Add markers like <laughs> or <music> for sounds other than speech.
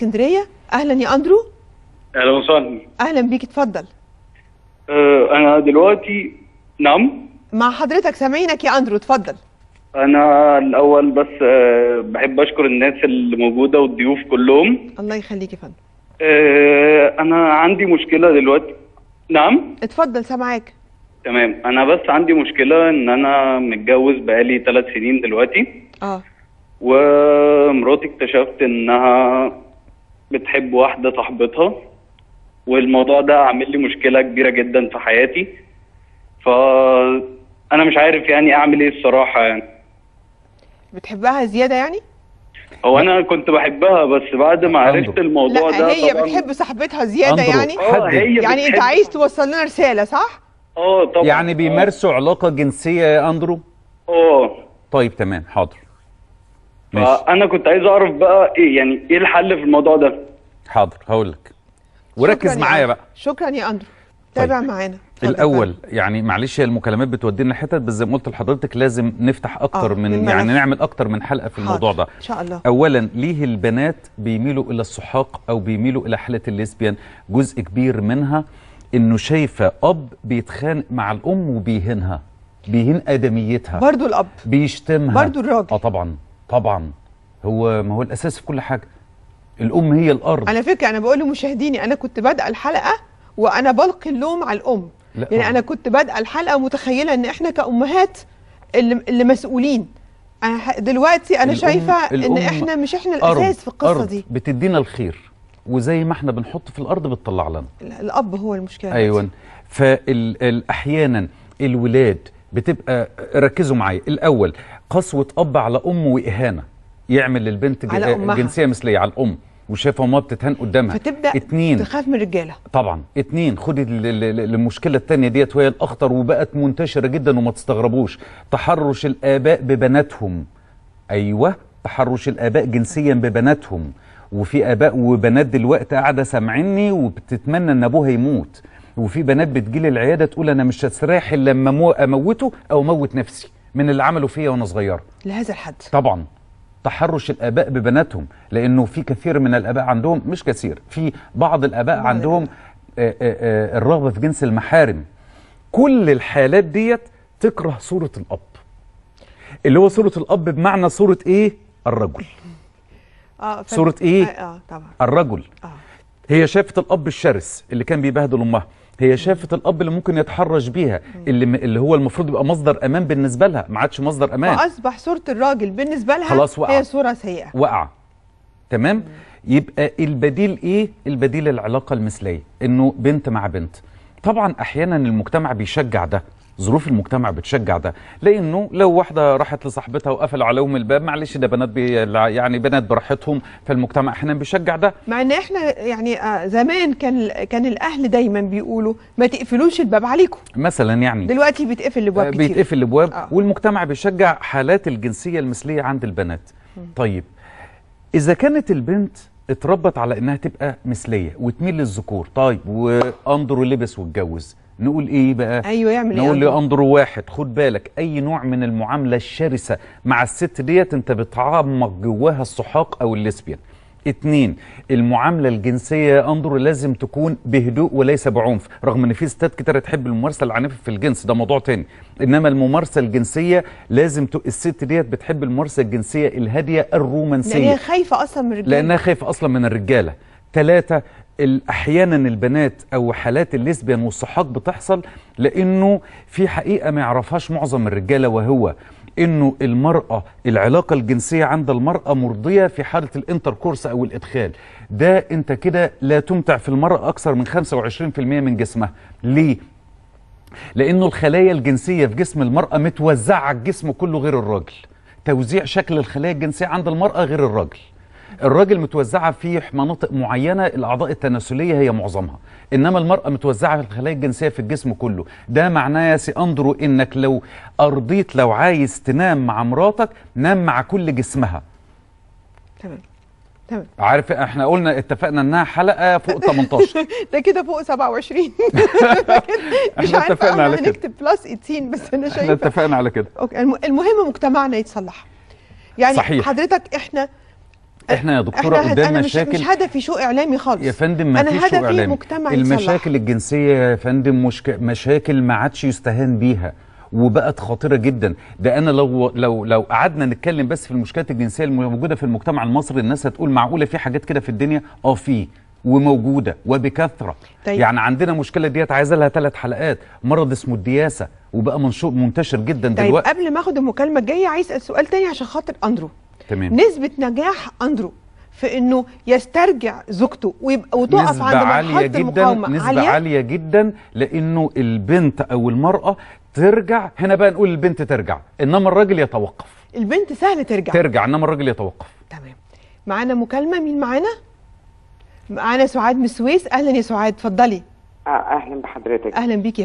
اسكندريه اهلا يا اندرو اهلا وسهلا اهلا بيك اتفضل آه، انا دلوقتي نعم مع حضرتك سامعينك يا اندرو اتفضل انا الاول بس آه، بحب اشكر الناس اللي موجوده والضيوف كلهم الله يخليك يا فندم آه، انا عندي مشكله دلوقتي نعم اتفضل سامعاك تمام انا بس عندي مشكله ان انا متجوز بقالي ثلاث سنين دلوقتي اه ومراتي اكتشفت انها بتحب واحده صاحبتها والموضوع ده عامل لي مشكله كبيره جدا في حياتي ف انا مش عارف يعني اعمل ايه الصراحه يعني بتحبها زياده يعني هو انا كنت بحبها بس بعد ما عرفت الموضوع لا ده هي طبعاً بتحب صاحبتها زياده يعني آه، هي يعني انت عايز توصل لنا رساله صح اه طبعا يعني بيمارسوا علاقه جنسيه يا اندرو اه طيب تمام حاضر ماشي. فانا كنت عايز اعرف بقى ايه يعني ايه الحل في الموضوع ده حاضر هقول لك وركز معايا بقى شكرا يا اندرو تابع طيب. معانا الاول يعني معلش هي المكالمات بتودينا حتت بس زي ما قلت لحضرتك لازم نفتح اكتر آه من الملف. يعني نعمل اكتر من حلقه في حاضر. الموضوع ده ان شاء الله اولا ليه البنات بيميلوا الى السحاق او بيميلوا الى حاله الليسبيان جزء كبير منها انه شايفه اب بيتخانق مع الام وبيهينها بيهين ادميتها برضه الاب بيشتمها برضه الراجل اه طبعا طبعا هو ما هو الاساس في كل حاجه الام هي الارض على فكره انا بقول لمشاهديني انا كنت بادئه الحلقه وانا بلقي اللوم على الام لا يعني انا كنت بادئه الحلقه متخيله ان احنا كامهات اللي, اللي مسؤولين أنا دلوقتي انا الأم شايفه الأم ان احنا مش احنا الاساس في القصه أرض دي بتدينا الخير وزي ما احنا بنحط في الارض بتطلع لنا الاب هو المشكله ايوه فاحيانا الولاد بتبقى ركزوا معايا الاول قسوه اب على ام واهانه يعمل للبنت على جنسيه مثليه على الام وشايفه امها بتتهان قدامها فتبدا اتنين تخاف من الرجاله طبعا اتنين خدي المشكله الثانيه ديت وهي الاخطر وبقت منتشره جدا وما تستغربوش تحرش الاباء ببناتهم ايوه تحرش الاباء جنسيا ببناتهم وفي اباء وبنات دلوقتي قاعده سامعيني وبتتمنى ان ابوها يموت وفي بنات بتجيلي العياده تقول انا مش هستريح الا لما اموته او اموت نفسي من اللي عملوا فيا وانا صغيره لهذا الحد طبعا تحرش الاباء ببناتهم لانه في كثير من الاباء عندهم مش كثير في بعض الاباء بعض عندهم آآ آه، آآ آه، آه، الرغبه في جنس المحارم كل الحالات ديت تكره صوره الاب اللي هو صوره الاب بمعنى صوره ايه الرجل اه صوره ايه آه طبعا الرجل آه. هي شافت الاب الشرس اللي كان بيبهدل امها هي شافت الاب اللي ممكن يتحرش بيها اللي اللي هو المفروض يبقى مصدر امان بالنسبه لها ما عادش مصدر امان فاصبح صوره الراجل بالنسبه لها خلاص وقع. هي صوره سيئه واقعه تمام مم. يبقى البديل ايه البديل العلاقه المثليه انه بنت مع بنت طبعا احيانا المجتمع بيشجع ده ظروف المجتمع بتشجع ده لانه لو واحده راحت لصاحبتها وقفل عليهم الباب معلش ده بنات بي يعني بنات براحتهم فالمجتمع احنا بيشجع ده مع ان احنا يعني آه، زمان كان كان الاهل دايما بيقولوا ما تقفلوش الباب عليكم مثلا يعني دلوقتي بيتقفل الابواب آه، كتير بيتقفل الابواب آه. والمجتمع بيشجع حالات الجنسيه المثليه عند البنات م. طيب اذا كانت البنت اتربت على انها تبقى مثليه وتميل للذكور طيب واندرو لبس واتجوز نقول ايه بقى ايوه يعمل إيه نقول ايه لاندرو واحد خد بالك اي نوع من المعامله الشرسه مع الست ديت انت بتعمق جواها السحاق او الليسبيان اتنين المعاملة الجنسية يا أندرو لازم تكون بهدوء وليس بعنف رغم ان في ستات كتير تحب الممارسة العنيفة في الجنس ده موضوع تاني انما الممارسة الجنسية لازم ت... الست ديت بتحب الممارسة الجنسية الهادية الرومانسية لانها خايفة اصلا من الرجالة لانها خايفة اصلا من الرجالة ثلاثة احيانا البنات او حالات الليسبيان والصحات بتحصل لانه في حقيقه ما يعرفهاش معظم الرجاله وهو انه المراه العلاقه الجنسيه عند المراه مرضيه في حاله الانتركورس او الادخال ده انت كده لا تمتع في المراه اكثر من 25% من جسمها ليه لانه الخلايا الجنسيه في جسم المراه متوزعه على الجسم كله غير الراجل توزيع شكل الخلايا الجنسيه عند المراه غير الراجل الراجل متوزعه في مناطق معينه الاعضاء التناسليه هي معظمها انما المراه متوزعه في الخلايا الجنسيه في الجسم كله ده معناه يا سي اندرو انك لو ارضيت لو عايز تنام مع مراتك نام مع كل جسمها تمام تمام عارف احنا قلنا اتفقنا انها حلقه فوق 18 <laughs> ده كده فوق 27 <laughs> <laughs> مش احنا اتفقنا على كده هنكتب بلس 18 بس انا شايفه احنا اتفقنا على كده اوكي المهم مجتمعنا يتصلح يعني صحيح. حضرتك احنا احنا يا دكتوره احنا قدام أنا مشاكل مش, مش هدفي شو اعلامي خالص يا فندم ما انا هدفي شو إعلامي. مجتمع المشاكل يصلح. الجنسيه يا فندم مشك... مشاكل ما عادش يستهان بيها وبقت خطيره جدا ده انا لو لو لو قعدنا نتكلم بس في المشكلات الجنسيه الموجوده في المجتمع المصري الناس هتقول معقوله في حاجات كده في الدنيا اه في وموجوده وبكثره طيب. يعني عندنا مشكله ديت عايزه لها ثلاث حلقات مرض اسمه الدياسه وبقى منشور منتشر جدا طيب دلوقتي طيب قبل ما اخد المكالمه الجايه عايز اسال سؤال تاني عشان خاطر اندرو تمام نسبه نجاح اندرو في انه يسترجع زوجته ويبقى وتقف نسبة عند عالية جدا المقاومة نسبة عالية, عالية جدا لانه البنت او المرأة ترجع هنا بقى نقول البنت ترجع انما الراجل يتوقف البنت سهل ترجع ترجع انما الراجل يتوقف تمام معانا مكالمة مين معانا؟ معانا سعاد من السويس اهلا يا سعاد اتفضلي اه اهلا بحضرتك اهلا بيكي